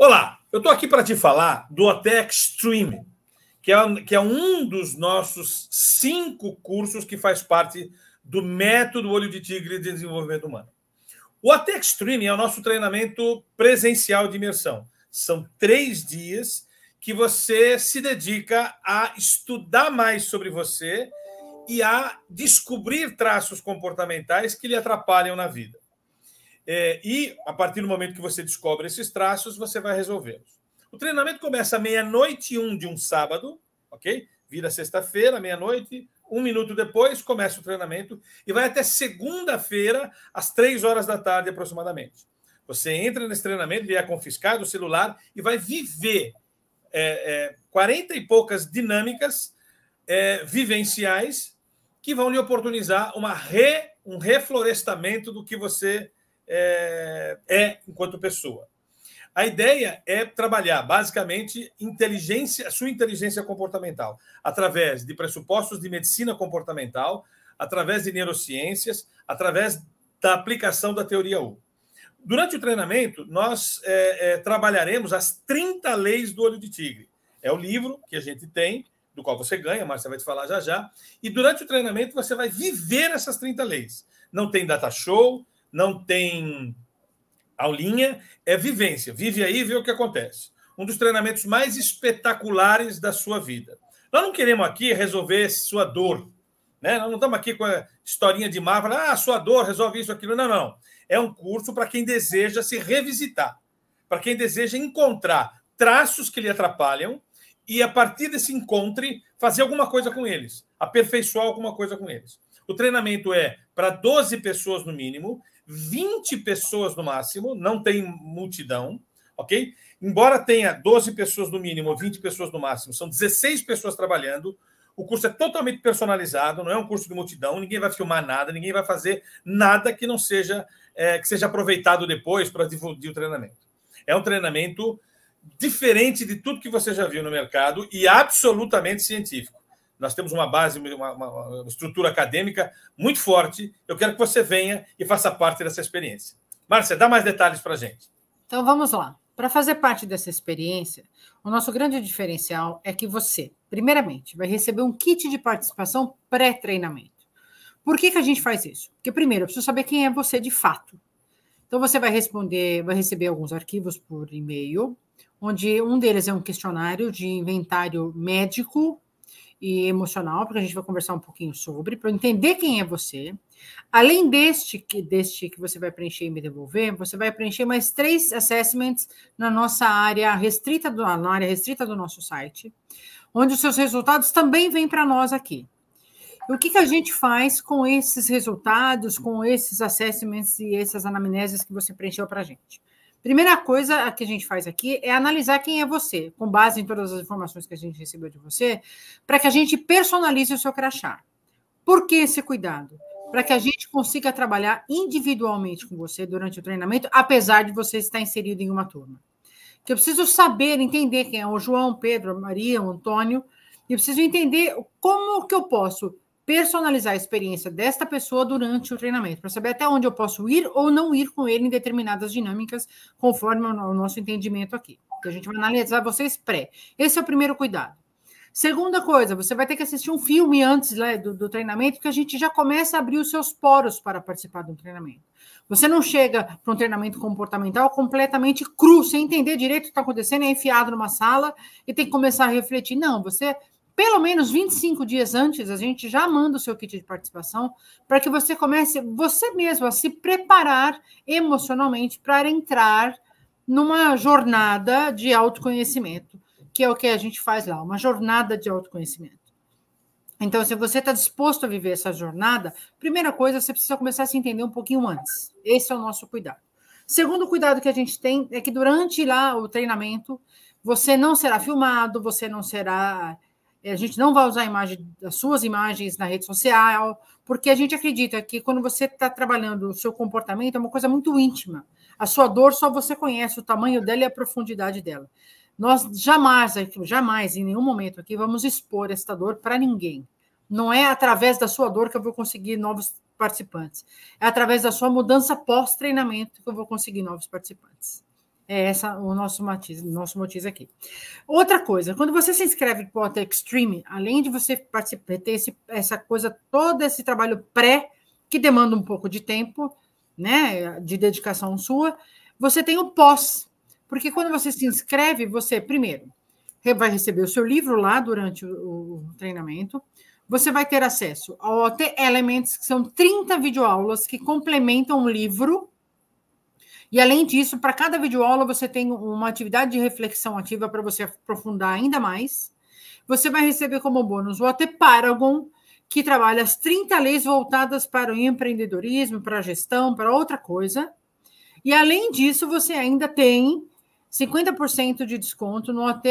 Olá, eu estou aqui para te falar do OTEC Stream, que é, que é um dos nossos cinco cursos que faz parte do método Olho de Tigre de Desenvolvimento Humano. O OTEC Stream é o nosso treinamento presencial de imersão. São três dias que você se dedica a estudar mais sobre você e a descobrir traços comportamentais que lhe atrapalham na vida. É, e a partir do momento que você descobre esses traços, você vai resolvê-los. O treinamento começa meia-noite e um de um sábado, ok? Vira sexta-feira, meia-noite, um minuto depois começa o treinamento e vai até segunda-feira, às três horas da tarde aproximadamente. Você entra nesse treinamento, ele é confiscado o celular e vai viver é, é, 40 e poucas dinâmicas é, vivenciais que vão lhe oportunizar uma re, um reflorestamento do que você é, é enquanto pessoa. A ideia é trabalhar basicamente inteligência, sua inteligência comportamental, através de pressupostos de medicina comportamental, através de neurociências, através da aplicação da teoria U. Durante o treinamento, nós é, é, trabalharemos as 30 leis do olho de tigre. É o livro que a gente tem, do qual você ganha, a Márcia vai te falar já já. E durante o treinamento, você vai viver essas 30 leis. Não tem data show, não tem aulinha, é vivência. Vive aí e vê o que acontece. Um dos treinamentos mais espetaculares da sua vida. Nós não queremos aqui resolver sua dor. Né? Nós não estamos aqui com a historinha de Marvel, ah, sua dor, resolve isso, aquilo. Não, não. É um curso para quem deseja se revisitar, para quem deseja encontrar traços que lhe atrapalham e, a partir desse encontre, fazer alguma coisa com eles, aperfeiçoar alguma coisa com eles. O treinamento é para 12 pessoas no mínimo, 20 pessoas no máximo, não tem multidão, ok? Embora tenha 12 pessoas no mínimo, 20 pessoas no máximo, são 16 pessoas trabalhando. O curso é totalmente personalizado, não é um curso de multidão, ninguém vai filmar nada, ninguém vai fazer nada que não seja é, que seja aproveitado depois para difundir o treinamento. É um treinamento diferente de tudo que você já viu no mercado e absolutamente científico. Nós temos uma base, uma, uma estrutura acadêmica muito forte. Eu quero que você venha e faça parte dessa experiência. Márcia, dá mais detalhes para a gente. Então vamos lá. Para fazer parte dessa experiência, o nosso grande diferencial é que você, primeiramente, vai receber um kit de participação pré-treinamento. Por que, que a gente faz isso? Porque, primeiro, eu preciso saber quem é você de fato. Então, você vai responder, vai receber alguns arquivos por e-mail, onde um deles é um questionário de inventário médico e emocional, porque a gente vai conversar um pouquinho sobre, para entender quem é você. Além deste que, deste que você vai preencher e me devolver, você vai preencher mais três assessments na nossa área restrita do, na área restrita do nosso site, onde os seus resultados também vêm para nós aqui. E o que, que a gente faz com esses resultados, com esses assessments e essas anamneses que você preencheu para a gente? Primeira coisa que a gente faz aqui é analisar quem é você, com base em todas as informações que a gente recebeu de você, para que a gente personalize o seu crachá. Por que esse cuidado? Para que a gente consiga trabalhar individualmente com você durante o treinamento, apesar de você estar inserido em uma turma. Que eu preciso saber, entender quem é o João, Pedro, a Maria, o Antônio, e eu preciso entender como que eu posso personalizar a experiência desta pessoa durante o treinamento, para saber até onde eu posso ir ou não ir com ele em determinadas dinâmicas, conforme o nosso entendimento aqui. que a gente vai analisar vocês pré. Esse é o primeiro cuidado. Segunda coisa, você vai ter que assistir um filme antes né, do, do treinamento, porque a gente já começa a abrir os seus poros para participar do treinamento. Você não chega para um treinamento comportamental completamente cru, sem entender direito o que está acontecendo, é enfiado numa sala e tem que começar a refletir. Não, você pelo menos 25 dias antes, a gente já manda o seu kit de participação para que você comece você mesmo a se preparar emocionalmente para entrar numa jornada de autoconhecimento, que é o que a gente faz lá, uma jornada de autoconhecimento. Então, se você está disposto a viver essa jornada, primeira coisa, você precisa começar a se entender um pouquinho antes. Esse é o nosso cuidado. Segundo cuidado que a gente tem é que durante lá o treinamento, você não será filmado, você não será a gente não vai usar imagem, as suas imagens na rede social, porque a gente acredita que quando você está trabalhando o seu comportamento é uma coisa muito íntima. A sua dor só você conhece, o tamanho dela e a profundidade dela. Nós jamais, jamais, em nenhum momento aqui, vamos expor esta dor para ninguém. Não é através da sua dor que eu vou conseguir novos participantes. É através da sua mudança pós-treinamento que eu vou conseguir novos participantes. É essa o nosso matiz, nosso matiz aqui. Outra coisa, quando você se inscreve para o Extreme, além de você participar, ter esse, essa coisa, todo esse trabalho pré, que demanda um pouco de tempo, né, de dedicação sua, você tem o pós. Porque quando você se inscreve, você, primeiro, vai receber o seu livro lá durante o, o treinamento, você vai ter acesso ao OT Elements, que são 30 videoaulas que complementam o livro, e além disso, para cada videoaula você tem uma atividade de reflexão ativa para você aprofundar ainda mais. Você vai receber como bônus o AT Paragon, que trabalha as 30 leis voltadas para o empreendedorismo, para a gestão, para outra coisa. E além disso, você ainda tem 50% de desconto no AT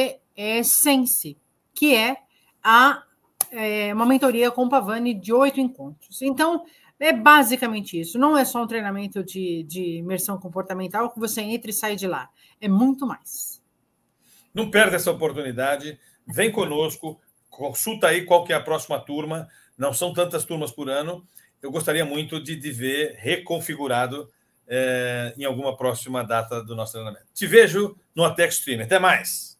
Sense, que é a é, uma mentoria com Pavani de oito encontros. Então, é basicamente isso. Não é só um treinamento de, de imersão comportamental que você entra e sai de lá. É muito mais. Não perde essa oportunidade. Vem conosco, consulta aí qual que é a próxima turma. Não são tantas turmas por ano. Eu gostaria muito de, de ver reconfigurado é, em alguma próxima data do nosso treinamento. Te vejo no ATEX Stream. Até mais!